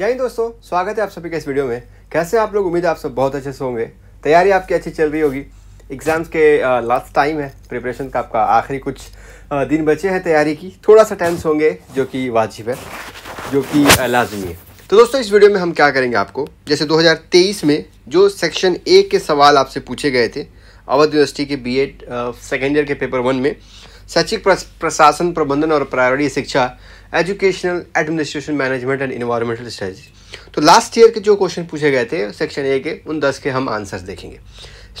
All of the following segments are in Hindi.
जय हिंद दोस्तों स्वागत है आप सभी के इस वीडियो में कैसे आप लोग उम्मीद है आप सब बहुत अच्छे से होंगे तैयारी आपकी अच्छी चल रही होगी एग्ज़ाम्स के लास्ट टाइम है प्रिपरेशन का आपका आखिरी कुछ दिन बचे हैं तैयारी की थोड़ा सा टाइम्स होंगे जो कि वाजिब है जो कि लाजमी है तो दोस्तों इस वीडियो में हम क्या करेंगे आपको जैसे 2023 में जो सेक्शन ए के सवाल आपसे पूछे गए थे अवध यूनिवर्सिटी के बी एड सेकेंड ईयर के पेपर वन में शैक्षिक प्रशासन प्रबंधन और प्रायोरिटी शिक्षा educational administration management and environmental studies तो लास्ट ईयर के जो क्वेश्चन पूछे गए थे सेक्शन ए के उन दस के हम आंसर्स देखेंगे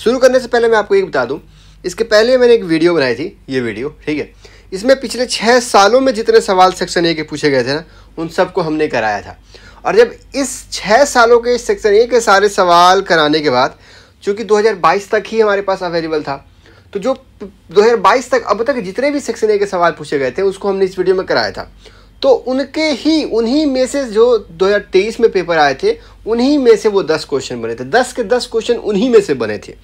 शुरू करने से पहले मैं आपको ये बता दूँ इसके पहले मैंने एक वीडियो बनाई थी ये वीडियो ठीक है इसमें पिछले छः सालों में जितने सवाल सेक्शन ए के पूछे गए थे ना उन सबको हमने कराया था और जब इस छः सालों के सेक्शन ए के सारे सवाल कराने के बाद चूँकि दो तक ही हमारे पास अवेलेबल था तो जो 2022 तक अब तक जितने भी सेक्शन ए के सवाल पूछे गए थे उसको हमने इस वीडियो में कराया था तो उनके ही उन्हीं में से जो 2023 में पेपर आए थे उन्हीं में से वो दस क्वेश्चन बने थे दस के दस क्वेश्चन उन्हीं में से बने थे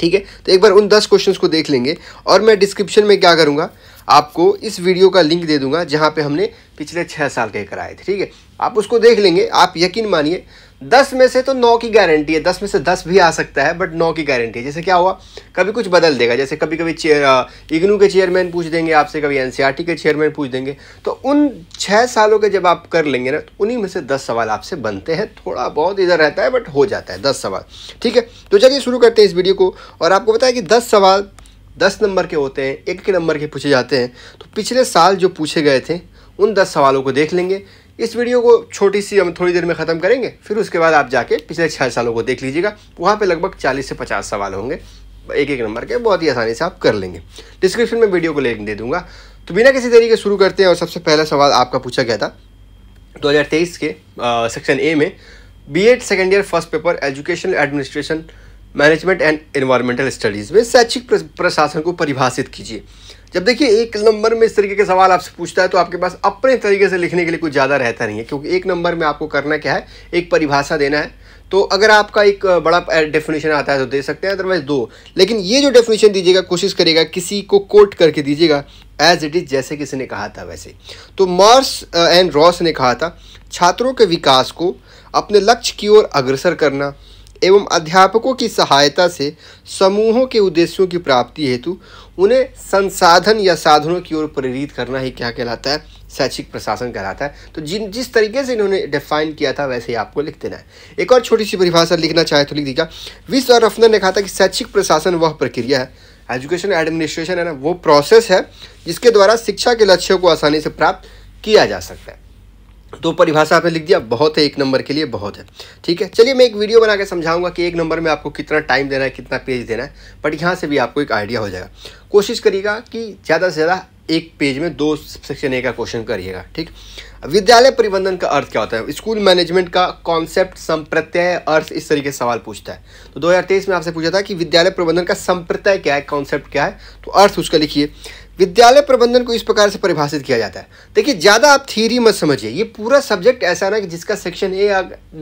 ठीक है तो एक बार उन दस क्वेश्चन को देख लेंगे और मैं डिस्क्रिप्शन में क्या करूँगा आपको इस वीडियो का लिंक दे दूंगा जहाँ पे हमने पिछले छः साल के कराए थे ठीक है आप उसको देख लेंगे आप यकीन मानिए दस में से तो नौ की गारंटी है दस में से दस भी आ सकता है बट नौ की गारंटी है जैसे क्या हुआ कभी कुछ बदल देगा जैसे कभी कभी चेयर इग्नू के चेयरमैन पूछ देंगे आपसे कभी एन e के चेयरमैन पूछ देंगे तो उन छः सालों के जब आप कर लेंगे ना तो उन्हीं में से दस सवाल आपसे बनते हैं थोड़ा बहुत इधर रहता है बट हो जाता है दस सवाल ठीक है तो चलिए शुरू करते हैं इस वीडियो को और आपको बताया कि दस सवाल दस नंबर के होते हैं एक एक नंबर के पूछे जाते हैं तो पिछले साल जो पूछे गए थे उन दस सवालों को देख लेंगे इस वीडियो को छोटी सी हम थोड़ी देर में ख़त्म करेंगे फिर उसके बाद आप जाके पिछले छः सालों को देख लीजिएगा वहाँ पे लगभग 40 से 50 सवाल होंगे एक एक नंबर के बहुत ही आसानी से आप कर लेंगे डिस्क्रिप्शन में वीडियो को लिंक दे दूंगा तो बिना किसी तरीके शुरू करते हैं और सबसे पहला सवाल आपका पूछा गया था दो के सेक्शन ए में B Ed second year first paper educational administration management and environmental studies में शैक्षिक प्रशासन को परिभाषित कीजिए जब देखिए एक नंबर में इस तरीके के सवाल आपसे पूछता है तो आपके पास अपने तरीके से लिखने के लिए कुछ ज़्यादा रहता नहीं है क्योंकि एक नंबर में आपको करना क्या है एक परिभाषा देना है तो अगर आपका एक बड़ा डेफिनेशन आता है तो दे सकते हैं अदरवाइज दो लेकिन ये जो डेफिनेशन दीजिएगा कोशिश करिएगा किसी को कोट करके दीजिएगा एज इट इज़ जैसे किसी ने कहा था वैसे तो मार्स एंड रॉस ने कहा था छात्रों के विकास को अपने लक्ष्य की ओर अग्रसर करना एवं अध्यापकों की सहायता से समूहों के उद्देश्यों की प्राप्ति हेतु उन्हें संसाधन या साधनों की ओर प्रेरित करना ही क्या कहलाता है शैक्षिक प्रशासन कहलाता है तो जिन जिस तरीके से इन्होंने डिफाइन किया था वैसे ही आपको लिख देना है एक और छोटी सी परिभाषा लिखना चाहे तो लिख दीजिएगा विश्व और रफ्तर ने कहा था कि शैक्षिक प्रशासन वह प्रक्रिया है एजुकेशन एडमिनिस्ट्रेशन है ना वो प्रोसेस है जिसके द्वारा शिक्षा के लक्ष्यों को आसानी से प्राप्त किया जा सकता है तो परिभाषा आपने लिख दिया बहुत है एक नंबर के लिए बहुत है ठीक है चलिए मैं एक वीडियो बना के समझाऊंगा कि एक नंबर में आपको कितना टाइम देना है कितना पेज देना है बट यहाँ से भी आपको एक आइडिया हो जाएगा कोशिश करिएगा कि ज़्यादा से ज़्यादा एक पेज में दो सेक्शन ए का क्वेश्चन करिएगा ठीक विद्यालय प्रबंधन का अर्थ क्या होता है स्कूल मैनेजमेंट का कॉन्सेप्ट संप्रत्यय अर्थ इस तरीके से सवाल पूछता है तो 2023 में आपसे पूछा था कि विद्यालय प्रबंधन का संप्रत्यय क्या है कॉन्सेप्ट क्या है तो अर्थ उसका लिखिए विद्यालय प्रबंधन को इस प्रकार से परिभाषित किया जाता है देखिए ज़्यादा आप थीरी मत समझिए ये पूरा सब्जेक्ट ऐसा ना कि जिसका सेक्शन ए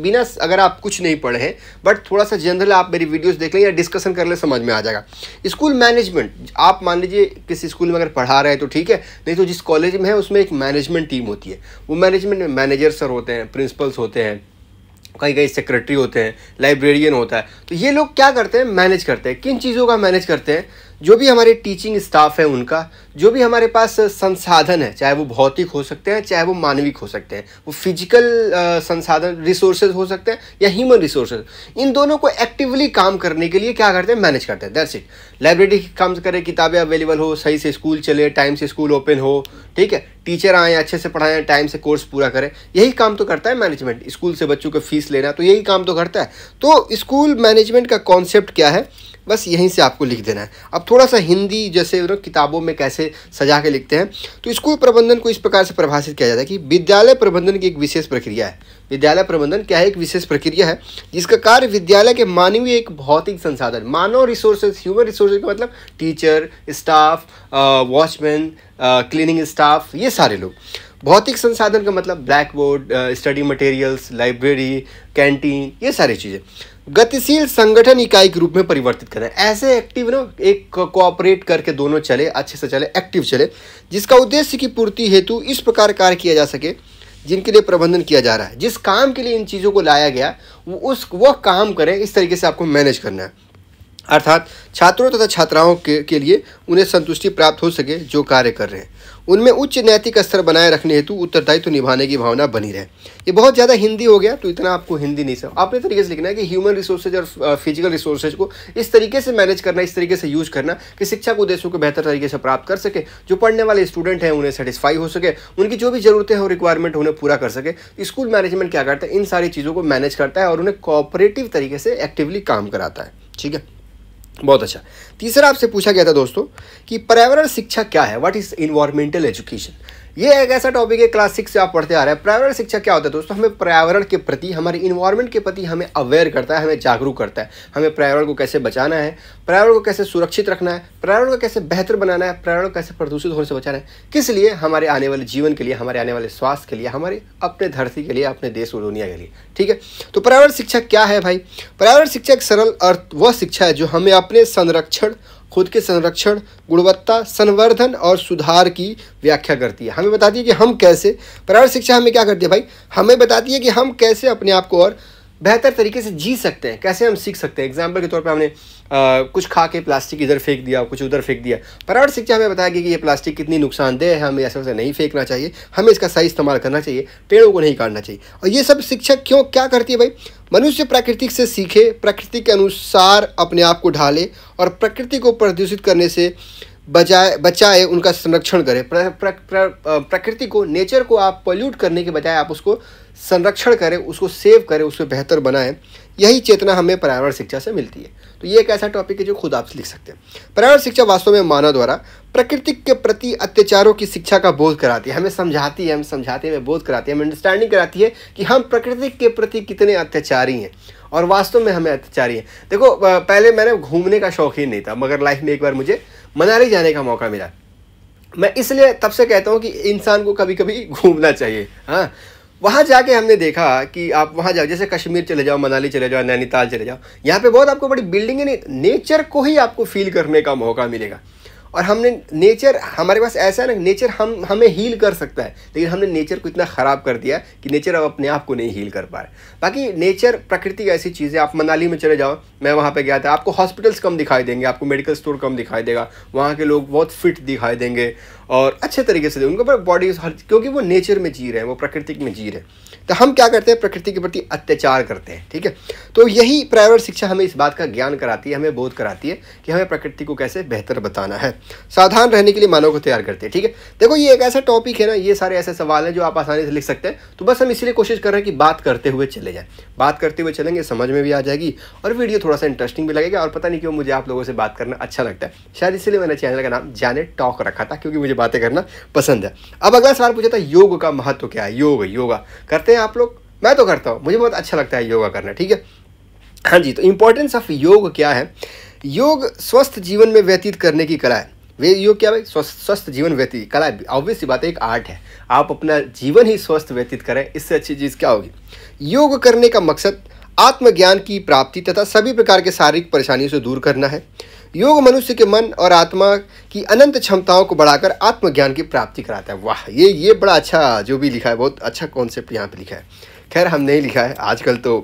बिना अगर आप कुछ नहीं पढ़े हैं बट थोड़ा सा जनरल आप मेरी वीडियोस देख लें या डिस्कशन कर लें समझ में आ जाएगा स्कूल मैनेजमेंट आप मान लीजिए किसी स्कूल में अगर पढ़ा रहे हैं तो ठीक है नहीं तो जिस कॉलेज में है उसमें एक मैनेजमेंट टीम होती है वो मैनेजमेंट में मैनेजर सर होते हैं प्रिंसिपल्स होते हैं कहीं कहीं सेक्रेटरी होते हैं लाइब्रेरियन होता है तो ये लोग क्या करते हैं मैनेज करते हैं किन चीज़ों का मैनेज करते हैं जो भी हमारे टीचिंग स्टाफ है उनका जो भी हमारे पास संसाधन है चाहे वो भौतिक हो सकते हैं चाहे वो मानविक हो सकते हैं वो फिजिकल संसाधन रिसोर्सेज हो सकते हैं या ह्यूमन रिसोर्सेज इन दोनों को एक्टिवली काम करने के लिए क्या करते हैं मैनेज करते हैं दैट्स इट लाइब्रेरी काम करें किताबें अवेलेबल हो सही से स्कूल चले टाइम से स्कूल ओपन हो ठीक है टीचर आए अच्छे से पढ़ाएं टाइम से कोर्स पूरा करें यही काम तो करता है मैनेजमेंट स्कूल से बच्चों के फीस लेना तो यही काम तो करता है तो स्कूल मैनेजमेंट का कॉन्सेप्ट क्या है बस यहीं से आपको लिख देना है अब थोड़ा सा हिंदी जैसे मतलब किताबों में कैसे सजा के लिखते हैं तो स्कूल प्रबंधन को इस प्रकार से परिभाषित किया जाता है कि विद्यालय प्रबंधन की एक विशेष प्रक्रिया है विद्यालय प्रबंधन क्या है एक विशेष प्रक्रिया है जिसका कार्य विद्यालय के मानवीय एक भौतिक संसाधन मानव रिसोर्सेज ह्यूमन रिसोर्सेज का मतलब teacher staff watchman cleaning staff ये सारे लोग भौतिक संसाधन का मतलब blackboard study materials library canteen ये सारी चीज़ें गतिशील संगठन इकाई के रूप में परिवर्तित करें ऐसे एक्टिव ना एक कोऑपरेट करके दोनों चले अच्छे से चले एक्टिव चले जिसका उद्देश्य की पूर्ति हेतु इस प्रकार कार्य किया जा सके जिनके लिए प्रबंधन किया जा रहा है जिस काम के लिए इन चीज़ों को लाया गया उस वह काम करें इस तरीके से आपको मैनेज करना है अर्थात छात्रों तथा छात्राओं के, के लिए उन्हें संतुष्टि प्राप्त हो सके जो कार्य कर रहे हैं उनमें उच्च नैतिक स्तर बनाए रखने हेतु उत्तरदायित्व तो निभाने की भावना बनी रहे ये बहुत ज़्यादा हिंदी हो गया तो इतना आपको हिंदी नहीं सब अपने तरीके से लिखना है कि ह्यूमन रिसोर्सेज और फिजिकल रिसोर्सेज को इस तरीके से मैनेज करना इस तरीके से यूज़ करना कि शिक्षा को देशों को बेहतर तरीके से प्राप्त कर सके जो पढ़ने वाले स्टूडेंट हैं उन्हें सेटिस्फाई हो सके उनकी जो भी ज़रूरतें हैं और रिक्वायरमेंट उन्हें पूरा कर सके स्कूल मैनेजमेंट क्या करता है इन सारी चीज़ों को मैनेज करता है और उन्हें कॉपरेटिव तरीके से एक्टिवली काम कराता है ठीक है बहुत अच्छा तीसरा आपसे पूछा गया था दोस्तों कि पर्यावरण शिक्षा क्या है व्हाट इज़ इन्वायरमेंटल एजुकेशन ये एक ऐसा टॉपिक है क्लास सिक्स से आप पढ़ते आ रहे हैं पर्यावरण शिक्षा क्या होता है दोस्तों हमें पर्यावरण के प्रति हमारे इन्वायरमेंट के प्रति हमें अवेयर करता है हमें जागरूक करता है हमें पर्यावरण को कैसे बचाना है पर्यावरण को कैसे सुरक्षित रखना है पर्यावरण को कैसे बेहतर बनाना है पर्यावरण को कैसे प्रदूषित होने से बचाना है किस लिए हमारे आने वाले जीवन के लिए हमारे आने वाले स्वास्थ्य के लिए हमारे अपने धरती के लिए अपने देश और दुनिया के लिए ठीक है तो पर्यावरण शिक्षा क्या है भाई पर्यावरण शिक्षा एक सरल अर्थ वह शिक्षा है जो हमें अपने संरक्षण खुद के संरक्षण गुणवत्ता संवर्धन और सुधार की व्याख्या करती है हमें बताती है कि हम कैसे पर्यावरण शिक्षा हमें क्या करती है भाई हमें बताती है कि हम कैसे अपने आप को और बेहतर तरीके से जी सकते हैं कैसे हम सीख सकते हैं एग्जाम्पल के तौर पर हमने आ, कुछ खा के प्लास्टिक इधर फेंक दिया कुछ उधर फेंक दिया पर्यावरण शिक्षा हमें बताया गया कि ये प्लास्टिक कितनी नुकसानदेह है हमें ऐसे वैसे नहीं फेंकना चाहिए हमें इसका सही इस्तेमाल करना चाहिए पेड़ों को नहीं काटना चाहिए और ये सब शिक्षक क्यों क्या करती है भाई मनुष्य प्राकृतिक से सीखे प्रकृति के अनुसार अपने आप को ढाले और प्रकृति को प्रदूषित करने से बजाय बचाए उनका संरक्षण करें प्र, प्र, प्र, प्रकृति को नेचर को आप पोल्यूट करने के बजाय आप उसको संरक्षण करें उसको सेव करें उसको बेहतर बनाएं यही चेतना हमें पर्यावरण शिक्षा से मिलती है तो ये एक ऐसा टॉपिक है जो खुद आप लिख सकते हैं पर्यावरण शिक्षा वास्तव में मानव द्वारा प्रकृति के प्रति अत्याचारों की शिक्षा का बोध कराती है हमें समझाती है हम समझाते हैं बोध कराती है हमें अंडरस्टैंडिंग कराती है कि हम प्रकृति के प्रति कितने अत्याचारी हैं और वास्तव में हमें अत्याचारी हैं देखो पहले मैंने घूमने का शौक ही नहीं था मगर लाइफ में एक बार मुझे मनाली जाने का मौका मिला मैं इसलिए तब से कहता हूँ कि इंसान को कभी कभी घूमना चाहिए हाँ वहाँ जाके हमने देखा कि आप वहाँ जाओ जैसे कश्मीर चले जाओ मनाली चले जाओ नैनीताल चले जाओ यहाँ पे बहुत आपको बड़ी बिल्डिंग नहीं नेचर को ही आपको फील करने का मौका मिलेगा और हमने नेचर हमारे पास ऐसा है ना नेचर हम हमें हील कर सकता है लेकिन हमने नेचर को इतना ख़राब कर दिया कि नेचर अब अपने आप को नहीं हील कर पाए बाकी नेचर प्रकृति ऐसी चीज़ है आप मनाली में चले जाओ मैं वहाँ पर गया था आपको हॉस्पिटल्स कम दिखाई देंगे आपको मेडिकल स्टोर कम दिखाई देगा वहाँ के लोग बहुत फिट दिखाई देंगे और अच्छे तरीके से उनके ऊपर बॉडी हर क्योंकि वो नेचर में जी रहे हैं वो प्रकृति में जी रहे हैं तो हम क्या करते हैं प्रकृति के प्रति अत्याचार करते हैं ठीक है तो यही प्राइवेट शिक्षा हमें इस बात का ज्ञान कराती है हमें बोध कराती है कि हमें प्रकृति को कैसे बेहतर बताना है सावधान रहने के लिए मानव को तैयार करते हैं ठीक है देखो ये एक ऐसा टॉपिक है ना ये सारे ऐसे सवाल हैं जो आप आसानी से लिख सकते हैं तो बस हम इसीलिए कोशिश कर रहे हैं कि बात करते हुए चले जाएँ बात करते हुए चलेंगे समझ में भी आ जाएगी और वीडियो थोड़ा सा इंटरेस्टिंग भी लगेगा और पता नहीं क्यों मुझे आप लोगों से बात करना अच्छा लगता है शायद इसलिए मैंने चैनल का नाम जाने टॉक रखा था क्योंकि मुझे बातें करना पसंद है अब अगला सवाल पूछा था योग का महत्व क्या है योग योगा करते हैं आप लोग मैं तो करता हूँ मुझे बहुत अच्छा लगता है योगा करना ठीक है हाँ जी तो इम्पोर्टेंस ऑफ योग क्या है योग स्वस्थ जीवन में व्यतीत करने की कला है वे योग क्या भाई स्वस्थ स्वस्थ जीवन व्यतीत कला ऑब्वियस सी बात है एक आर्ट है आप अपना जीवन ही स्वस्थ व्यतीत करें इससे अच्छी चीज़ क्या होगी योग करने का मकसद आत्मज्ञान की प्राप्ति तथा सभी प्रकार के शारीरिक परेशानियों से दूर करना है योग मनुष्य के मन और आत्मा की अनंत क्षमताओं को बढ़ाकर आत्मज्ञान की प्राप्ति कराता है वाह ये ये बड़ा अच्छा जो भी लिखा है बहुत अच्छा कॉन्सेप्ट यहाँ पे लिखा है खैर हम नहीं लिखा है आजकल तो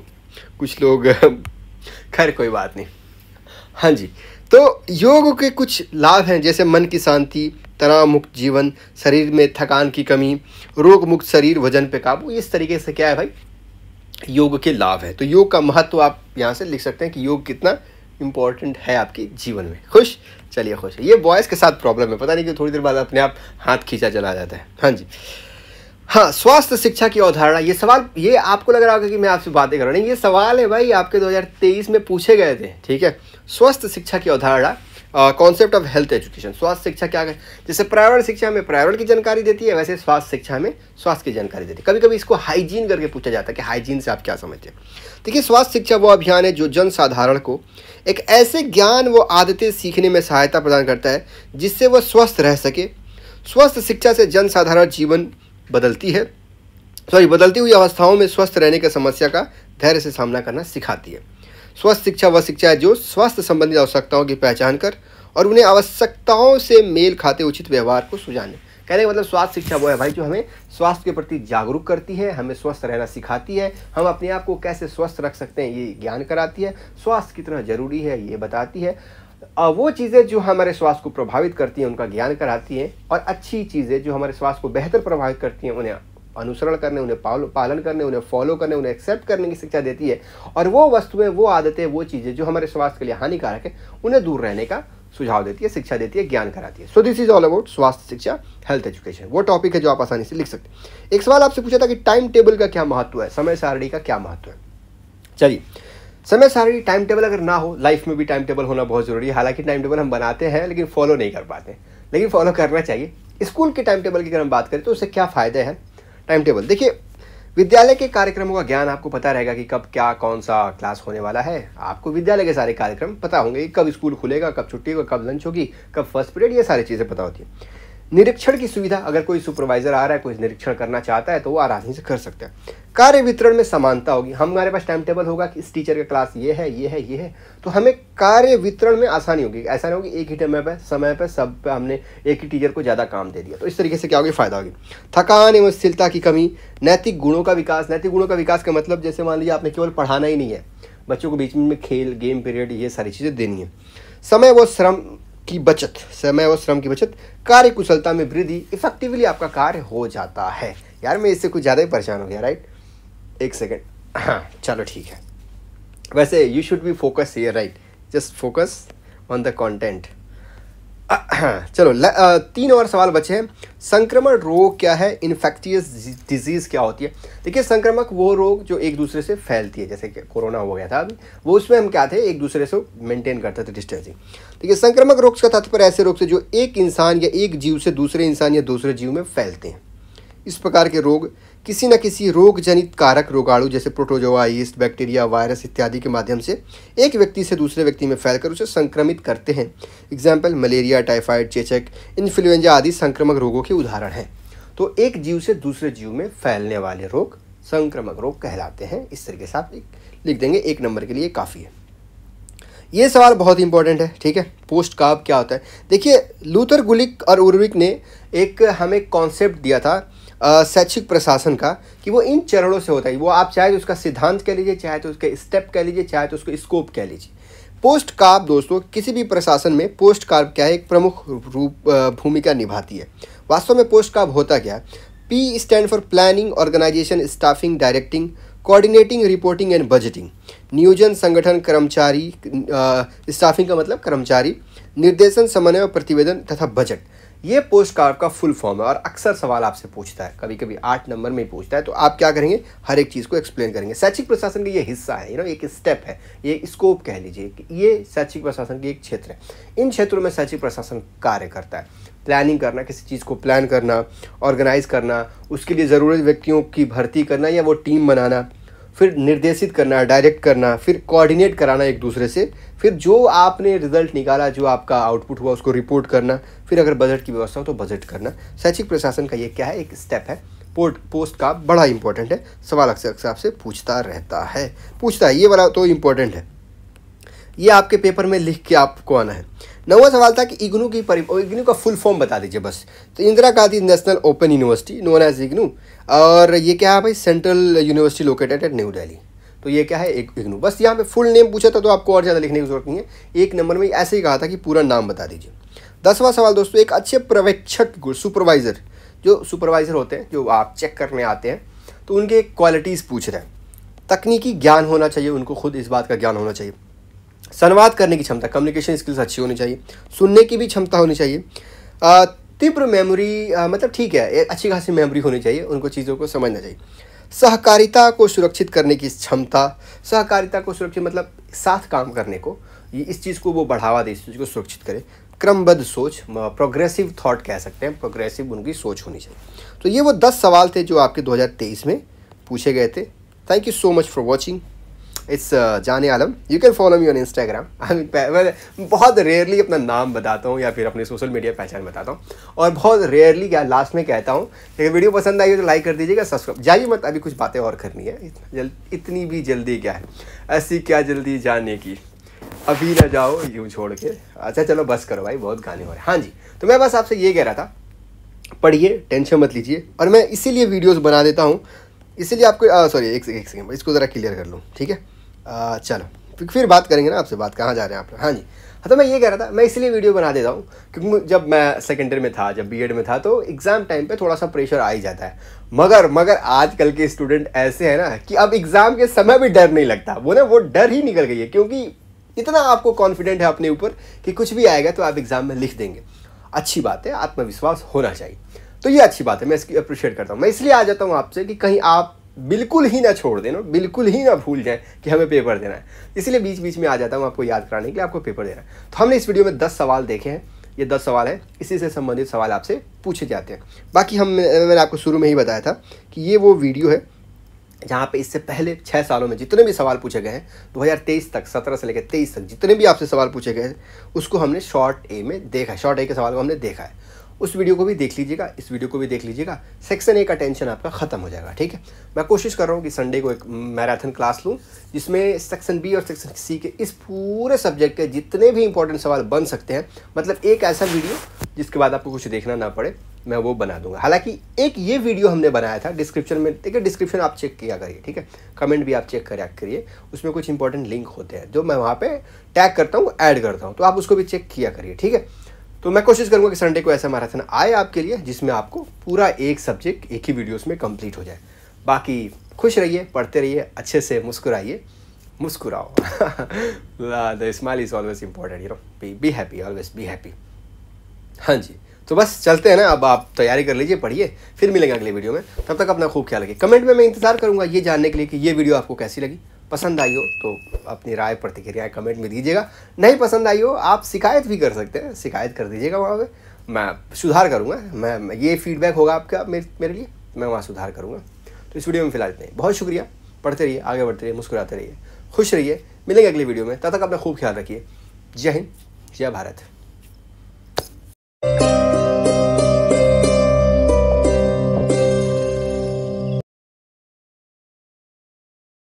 कुछ लोग खैर कोई बात नहीं हाँ जी तो योग के कुछ लाभ हैं जैसे मन की शांति तनाव मुक्त जीवन शरीर में थकान की कमी रोग मुक्त शरीर वजन पे काबू इस तरीके से क्या है भाई योग के लाभ है तो योग का महत्व आप यहाँ से लिख सकते हैं कि योग कितना इंपॉर्टेंट है आपके जीवन में खुश चलिए खुश ये बॉयज़ के साथ प्रॉब्लम है पता नहीं कि थोड़ी देर बाद अपने आप हाथ खींचा चला जाता है हाँ जी हाँ स्वास्थ्य शिक्षा की अवधारणा ये सवाल ये आपको लग रहा होगा कि मैं आपसे बातें कर रहा हूँ ये सवाल है भाई आपके 2023 में पूछे गए थे ठीक है स्वस्थ शिक्षा की अवधारणा कॉन्सेप्ट ऑफ हेल्थ एजुकेशन स्वास्थ्य शिक्षा क्या है जैसे पर्यावरण शिक्षा में पर्यावरण की जानकारी देती है वैसे स्वास्थ्य शिक्षा में स्वास्थ्य की जानकारी देती है कभी कभी इसको हाइजीन करके पूछा जाता है कि हाइजीन से आप क्या समझते हैं देखिए स्वास्थ्य शिक्षा वो अभियान है जो जन साधारण को एक ऐसे ज्ञान व आदतें सीखने में सहायता प्रदान करता है जिससे वह स्वस्थ रह सके स्वस्थ शिक्षा से जन साधारण जीवन बदलती है सॉरी बदलती हुई अवस्थाओं में स्वस्थ रहने की समस्या का धैर्य से सामना करना सिखाती है स्वस्थ शिक्षा वह शिक्षा है जो स्वास्थ्य संबंधित आवश्यकताओं की पहचान कर और उन्हें आवश्यकताओं से मेल खाते उचित व्यवहार को सुझाने कहने का मतलब स्वास्थ्य शिक्षा वो है भाई जो हमें स्वास्थ्य के प्रति जागरूक करती है हमें स्वस्थ रहना सिखाती है हम अपने आप को कैसे स्वस्थ रख सकते हैं ये ज्ञान कराती है स्वास्थ्य कितना ज़रूरी है ये बताती है और वो चीज़ें जो हमारे स्वास्थ्य को प्रभावित करती हैं उनका ज्ञान कराती हैं और अच्छी चीज़ें जो हमारे स्वास्थ्य को बेहतर प्रभावित करती हैं उन्हें अनुसरण करने उन्हें पालन करने उन्हें फॉलो करने उन्हें एक्सेप्ट करने की शिक्षा देती है और वो वस्तुएं वो आदतें वो चीज़ें जो हमारे स्वास्थ्य के लिए हानिकारक है उन्हें दूर रहने का सुझाव देती है शिक्षा देती है ज्ञान कराती है so this is all about स्वास्थ्य शिक्षा हेल्थ एजुकेशन वो टॉपिक है जो आप आसानी से लिख सकते हैं एक सवाल आपसे पूछा था कि टाइम टेबल का क्या महत्व है समय सारणी का क्या महत्व है चलिए समय सारणी टाइम टेबल अगर ना हो लाइफ में भी टाइम टेबल होना बहुत ज़रूरी है हालांकि टाइम टेबल हम बनाते हैं लेकिन फॉलो नहीं कर पाते लेकिन फॉलो करना चाहिए स्कूल के टाइम टेबल की अगर हम बात करें तो उससे क्या फ़ायदे हैं टाइम टेबल देखिए विद्यालय के कार्यक्रमों का ज्ञान आपको पता रहेगा कि कब क्या कौन सा क्लास होने वाला है आपको विद्यालय के सारे कार्यक्रम पता होंगे कब स्कूल खुलेगा कब छुट्टी होगा कब लंच होगी कब फर्स्ट पीरियड ये सारी चीज़ें पता होती हैं निरीक्षण की सुविधा अगर कोई सुपरवाइजर आ रहा है कोई निरीक्षण करना चाहता है तो वो आराधनी से कर सकते हैं कार्य वितरण में समानता होगी हमारे पास टाइम टेबल होगा कि इस टीचर का क्लास ये है ये है ये है तो हमें कार्य वितरण में आसानी होगी ऐसा नहीं होगी एक ही टाइम पर समय पर सब पे हमने एक ही टीचर को ज़्यादा काम दे दिया तो इस तरीके से क्या होगी फ़ायदा होगी थकान एवं स्थिरता की कमी नैतिक गुणों का विकास नैतिक गुणों का विकास का मतलब जैसे मान लीजिए आपने केवल पढ़ाना ही नहीं है बच्चों को बीच में खेल गेम पीरियड ये सारी चीज़ें देनी है समय व श्रम की बचत समय और श्रम की बचत कार्य कुशलता में वृद्धि इफेक्टिवली आपका कार्य हो जाता है यार मैं इससे कुछ ज़्यादा ही परेशान हो गया राइट एक सेकेंड हाँ चलो ठीक है वैसे यू शुड बी फोकस ये right just focus on the content चलो ल, आ, तीन और सवाल बचे हैं संक्रमण रोग क्या है इन्फेक्टियस डिजीज़ क्या होती है देखिए संक्रमक वो रोग जो एक दूसरे से फैलती है जैसे कि कोरोना हो गया था अभी वो उसमें हम क्या थे एक दूसरे से मेंटेन करते थे डिस्टेंसिंग देखिए संक्रमक रोग का तात्पर्य ऐसे रोग से जो एक इंसान या एक जीव से दूसरे इंसान या दूसरे जीव में फैलते हैं इस प्रकार के रोग किसी न किसी रोग जनित कारक रोगाणु जैसे प्रोटोजोआ ईस्ट बैक्टीरिया वायरस इत्यादि के माध्यम से एक व्यक्ति से दूसरे व्यक्ति में फैलकर उसे संक्रमित करते हैं एग्जाम्पल मलेरिया टाइफाइड चेचक इन्फ्लुएंजा आदि संक्रमक रोगों के उदाहरण हैं तो एक जीव से दूसरे जीव में फैलने वाले रोग संक्रमक रोग कहलाते हैं इस तरीके से आप लिख देंगे एक नंबर के लिए काफ़ी है ये सवाल बहुत इंपॉर्टेंट है ठीक है पोस्ट काब क्या होता है देखिए लूथर गुलिक और उर्विक ने एक हमें कॉन्सेप्ट दिया था शैक्षिक प्रशासन का कि वो इन चरणों से होता है वो आप चाहे तो उसका सिद्धांत कह लीजिए चाहे तो उसका स्टेप कह लीजिए चाहे तो उसको स्कोप कह लीजिए पोस्ट काब दोस्तों किसी भी प्रशासन में पोस्ट कार्ब क्या है एक प्रमुख रूप भूमिका निभाती है वास्तव में पोस्ट काब होता क्या है P stand for planning organisation staffing directing coordinating reporting and budgeting नियोजन संगठन कर्मचारी स्टाफिंग का मतलब कर्मचारी निर्देशन समन्वय और प्रतिवेदन तथा बजट ये पोस्ट कार्ड का फुल फॉर्म है और अक्सर सवाल आपसे पूछता है कभी कभी आठ नंबर में पूछता है तो आप क्या करेंगे हर एक चीज़ को एक्सप्लेन करेंगे शैक्षिक प्रशासन का ये हिस्सा है यू नो एक स्टेप है ये स्कोप कह लीजिए कि ये शैक्षिक प्रशासन की एक क्षेत्र है इन क्षेत्रों में शैक्षिक प्रशासन कार्य करता है प्लानिंग करना किसी चीज़ को प्लान करना ऑर्गेनाइज करना उसके लिए ज़रूरत व्यक्तियों की भर्ती करना या वो टीम बनाना फिर निर्देशित करना डायरेक्ट करना फिर कोऑर्डिनेट कराना एक दूसरे से फिर जो आपने रिजल्ट निकाला जो आपका आउटपुट हुआ उसको रिपोर्ट करना फिर अगर बजट की व्यवस्था हो तो बजट करना शैक्षिक प्रशासन का ये क्या है एक स्टेप है पोर्ट पोस्ट का बड़ा इंपॉर्टेंट है सवाल अक्सर अक्सर आपसे पूछता रहता है पूछता है ये वाला तो इम्पोर्टेंट है ये आपके पेपर में लिख के आपको आना है नवा सवाल था कि इग्नू की परि इग्नू का फुल फॉर्म बता दीजिए बस तो Indira Gandhi national open university known as IGNOU और ये क्या है भाई central university located at New Delhi तो ये क्या है एक इग्नू बस यहाँ पे फुल नेम पूछा था तो आपको और ज़्यादा लिखने की जरूरत नहीं है एक नंबर में ऐसे ही कहा था कि पूरा नाम बता दीजिए दसवां सवाल दोस्तों एक अच्छे पर्यवेक्षक सुपरवाइज़र जो सुपरवाइज़र होते हैं जो आप चेक करने आते हैं तो उनके क्वालिटीज़ पूछ रहे हैं तकनीकी ज्ञान होना चाहिए उनको खुद इस बात का ज्ञान होना चाहिए संवाद करने की क्षमता कम्युनिकेशन स्किल्स अच्छी होनी चाहिए सुनने की भी क्षमता होनी चाहिए तीव्र मेमोरी मतलब ठीक है अच्छी खासी मेमोरी होनी चाहिए उनको चीज़ों को समझना चाहिए सहकारिता को सुरक्षित करने की क्षमता सहकारिता को सुरक्षित मतलब साथ काम करने को ये इस चीज़ को वो बढ़ावा दे इस चीज़ को सुरक्षित करे क्रमबद्ध सोच प्रोग्रेसिव थॉट कह सकते हैं प्रोग्रेसिव उनकी सोच होनी चाहिए तो ये वो दस सवाल थे जो आपके 2023 में पूछे गए थे thank you so much for watching it's Jane Alam you can follow me on Instagram I मैं बहुत रेयरली अपना नाम बताता हूँ या फिर अपने सोशल मीडिया पहचान बताता हूँ और बहुत रेयरली क्या लास्ट में कहता हूँ लेकिन वीडियो पसंद आई हो तो लाइक कर दीजिएगा सब्सक्राइब जाइए मत अभी कुछ बातें और करनी है इतना जल इतनी भी जल्दी क्या है ऐसी क्या जल्दी जाने की अभी ना जाओ यूँ छोड़ के अच्छा चलो बस करो भाई बहुत गाने हो रहे हैं हाँ जी तो मैं बस आपसे ये कह रहा था पढ़िए टेंशन मत लीजिए और मैं इसीलिए वीडियोस बना देता हूँ इसीलिए आपको सॉरी एक सेकेंड एक इसको ज़रा क्लियर कर लूँ ठीक है चलो फिर बात करेंगे ना आपसे बात कहाँ जा रहे हैं आप हाँ जी हाँ तो मैं ये कह रहा था मैं इसलिए वीडियो बना देता हूँ क्योंकि जब मैं सेकेंडरी में था जब बीएड में था तो एग्ज़ाम टाइम पे थोड़ा सा प्रेशर आ ही जाता है मगर मगर आजकल के स्टूडेंट ऐसे हैं ना कि अब एग्ज़ाम के समय भी डर नहीं लगता वो ना वो डर ही निकल गई है क्योंकि इतना आपको कॉन्फिडेंट है अपने ऊपर कि कुछ भी आएगा तो आप एग्ज़ाम में लिख देंगे अच्छी बात है आत्मविश्वास होना चाहिए तो ये अच्छी बात है मैं इसकी अप्रिशिएट करता हूँ मैं इसलिए आ जाता हूँ आपसे कि कहीं आप बिल्कुल ही ना छोड़ देना बिल्कुल ही ना भूल जाए कि हमें पेपर देना है इसलिए बीच बीच में आ जाता हूँ आपको याद कराने के लिए आपको पेपर देना है तो हमने इस वीडियो में दस सवाल देखे हैं ये दस सवाल है इसी से संबंधित सवाल आपसे पूछे जाते हैं बाकी हम मैंने आपको शुरू में ही बताया था कि ये वो वीडियो है जहाँ पे इससे पहले छः सालों में जितने भी सवाल पूछे गए हैं दो हज़ार तेईस तक सत्रह से लेकर तेईस तक जितने भी आपसे सवाल पूछे गए हैं उसको हमने शॉर्ट ए में देखा है शॉर्ट ए के सवाल को हमने देखा है उस वीडियो को भी देख लीजिएगा इस वीडियो को भी देख लीजिएगा सेक्शन ए का टेंशन आपका ख़त्म हो जाएगा ठीक है मैं कोशिश कर रहा हूँ कि संडे को एक मैराथन क्लास लूँ जिसमें सेक्शन बी और सेक्शन सी के इस पूरे सब्जेक्ट के जितने भी इंपॉर्टेंट सवाल बन सकते हैं मतलब एक ऐसा वीडियो जिसके बाद आपको कुछ देखना ना पड़े मैं वो बना दूंगा हालांकि एक ये वीडियो हमने बनाया था डिस्क्रिप्शन में देखिए डिस्क्रिप्शन आप चेक किया करिए ठीक है कमेंट भी आप चेक करा करिए उसमें कुछ इंपॉर्टेंट लिंक होते हैं जो मैं वहाँ पे टैग करता हूँ ऐड करता हूँ तो आप उसको भी चेक किया करिए ठीक है तो मैं कोशिश करूँगा कि संडे को ऐसा मैराथन आए आपके लिए जिसमें आपको पूरा एक सब्जेक्ट एक ही वीडियोस में कंप्लीट हो जाए बाकी खुश रहिए पढ़ते रहिए अच्छे से मुस्कुराइए मुस्कुराओ the smile is always important you know be be happy always be happy हाँ जी तो बस चलते हैं ना अब आप तैयारी कर लीजिए पढ़िए फिर मिलेंगे अगले वीडियो में तब तक अपना खूब ख्याल रखिए कमेंट में मैं इंतजार करूंगा ये जानने के लिए कि ये वीडियो आपको कैसी लगी पसंद आई हो तो अपनी राय प्रतिक्रिया कमेंट में दीजिएगा नहीं पसंद आई हो आप शिकायत भी कर सकते हैं शिकायत कर दीजिएगा वहाँ पर मैं सुधार करूँगा मैं ये फीडबैक होगा आपका मेरे लिए मैं वहाँ सुधार करूँगा तो इस वीडियो में फिलहाल ही बहुत शुक्रिया पढ़ते रहिए आगे बढ़ते रहिए मुस्कुराते रहिए खुश रहिए मिलेंगे अगले वीडियो में तब तक अपना खूब ख्याल रखिए जय हिंद जय भारत